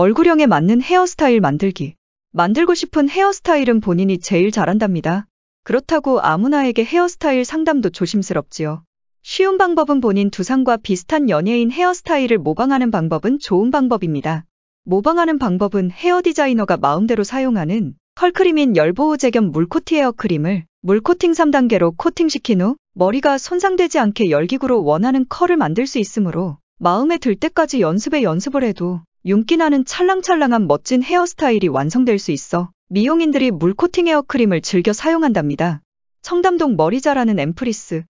얼굴형에 맞는 헤어스타일 만들기. 만들고 싶은 헤어스타일은 본인이 제일 잘한답니다. 그렇다고 아무나에게 헤어스타일 상담도 조심스럽지요. 쉬운 방법은 본인 두상과 비슷한 연예인 헤어스타일을 모방하는 방법은 좋은 방법입니다. 모방하는 방법은 헤어 디자이너가 마음대로 사용하는 컬크림인 열보호 제겸 물코티 헤어크림을 물코팅 3단계로 코팅시킨 후 머리가 손상되지 않게 열기구로 원하는 컬을 만들 수 있으므로 마음에 들 때까지 연습에 연습을 해도 윤기나는 찰랑찰랑한 멋진 헤어스타일이 완성될 수 있어 미용인들이 물코팅 에어크림을 즐겨 사용한답니다. 청담동 머리 자라는 앰프리스